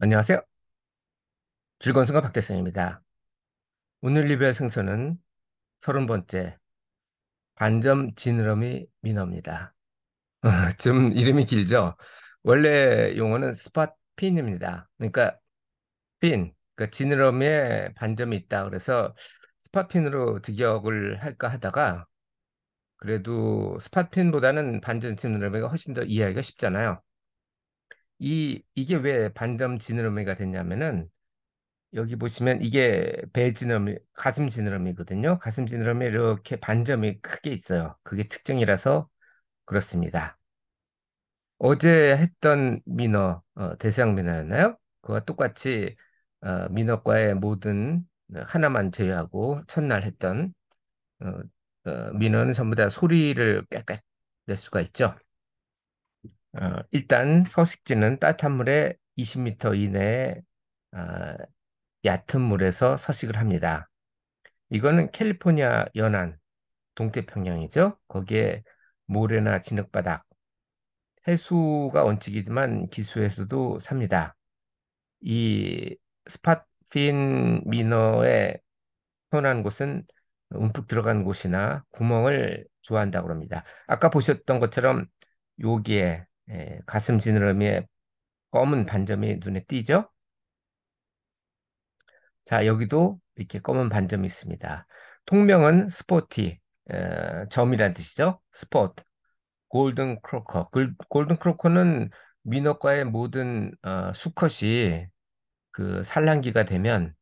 안녕하세요. 즐거운 순간 박대성입니다. 오늘 리뷰할 생선은 3 0 번째 반점 지느러미 민어입니다. 좀 이름이 길죠? 원래 용어는 스팟핀입니다. 그러니까 핀, 그러니까 지느러미에 반점이 있다. 그래서 스팟핀으로 직역을 할까 하다가 그래도 스팟핀보다는 반점 지느러미가 훨씬 더 이해하기가 쉽잖아요. 이 이게 왜 반점 지느러미가 됐냐면은 여기 보시면 이게 배 지느러미, 가슴 지느러미거든요. 가슴 지느러미 이렇게 반점이 크게 있어요. 그게 특징이라서 그렇습니다. 어제 했던 민어, 어, 대서양 민어였나요? 그와 똑같이 어, 민어과의 모든 하나만 제외하고 첫날 했던 어, 어 민어는 전부 다 소리를 깨꽥낼 수가 있죠. 어, 일단 서식지는 따뜻한 물에 20m 이내에 어, 얕은 물에서 서식을 합니다. 이거는 캘리포니아 연안 동태평양이죠. 거기에 모래나 진흙바닥, 해수가 원칙이지만 기수에서도 삽니다. 이 스팟핀 미너의 편한 곳은 움푹 들어간 곳이나 구멍을 좋아한다고 합니다. 아까 보셨던 것처럼 여기에 예, 가슴 지느러미에 검은 반점이 눈에 띄죠? 자, 여기도 이렇게 검은 반점이 있습니다. 통명은 스포티, 어, 점이란 뜻이죠. 스포트, 골든 크로커. 골, 골든 크로커는 민어과의 모든 어, 수컷이 그 산란기가 되면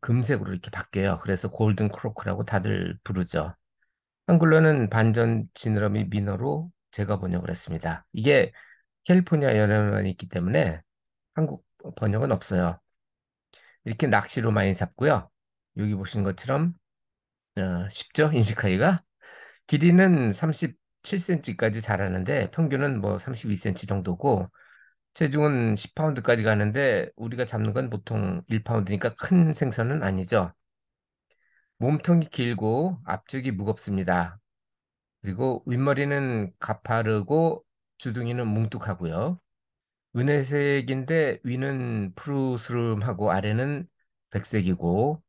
금색으로 이렇게 바뀌어요. 그래서 골든 크로커라고 다들 부르죠. 한글로는 반전 지느러미 민어로 제가 번역을 했습니다. 이게 캘리포니아 열애만 있기 때문에 한국 번역은 없어요. 이렇게 낚시로 많이 잡고요. 여기 보신 것처럼 어, 쉽죠? 인식하기가? 길이는 37cm까지 자라는데 평균은 뭐 32cm 정도고 체중은 10파운드까지 가는데 우리가 잡는 건 보통 1파운드니까 큰 생선은 아니죠. 몸통이 길고 앞쪽이 무겁습니다. 그리고 윗머리는 가파르고 주둥이는 뭉뚝하고요. 은혜색인데 위는 푸르스름하고 아래는 백색이고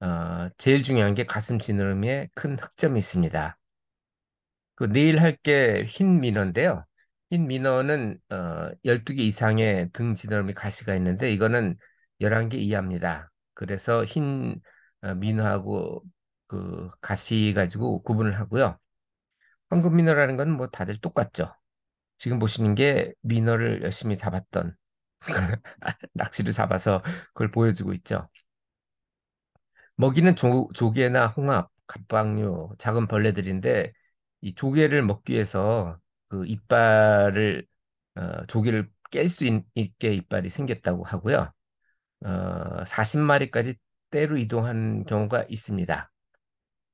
어, 제일 중요한 게 가슴 지느러미에 큰 흑점이 있습니다. 그 내일 할게 흰 민어인데요. 흰 민어는 어, 12개 이상의 등 지느러미 가시가 있는데 이거는 11개 이하입니다. 그래서 흰 민어하고 그 가시 가지고 구분을 하고요. 황금 미너라는건 뭐 다들 똑같죠. 지금 보시는 게미너를 열심히 잡았던 낚시를 잡아서 그걸 보여주고 있죠. 먹이는 조, 조개나 홍합, 갑각류, 작은 벌레들인데 이 조개를 먹기 위해서 그 이빨을 어, 조개를 깰 수 있게 이빨이 생겼다고 하고요. 어, 40마리까지 때로 이동한 경우가 있습니다.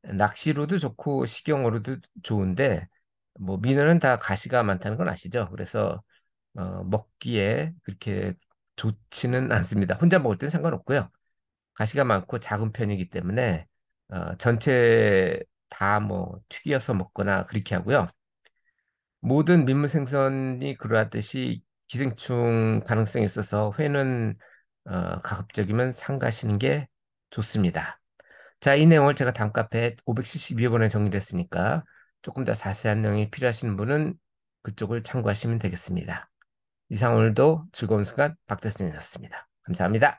낚시로도 좋고 식용으로도 좋은데 뭐 민어는 다 가시가 많다는 건 아시죠? 그래서 어, 먹기에 그렇게 좋지는 않습니다. 혼자 먹을 때는 상관없고요. 가시가 많고 작은 편이기 때문에 어, 전체 다 뭐 튀겨서 먹거나 그렇게 하고요. 모든 민물생선이 그러하듯이 기생충 가능성이 있어서 회는 어, 가급적이면 삼가시는 게 좋습니다. 자, 이 내용을 제가 다음 카페 572번에 정리를 했으니까 조금 더 자세한 내용이 필요하신 분은 그쪽을 참고하시면 되겠습니다. 이상 오늘도 즐거운 순간 박대선이었습니다. 감사합니다.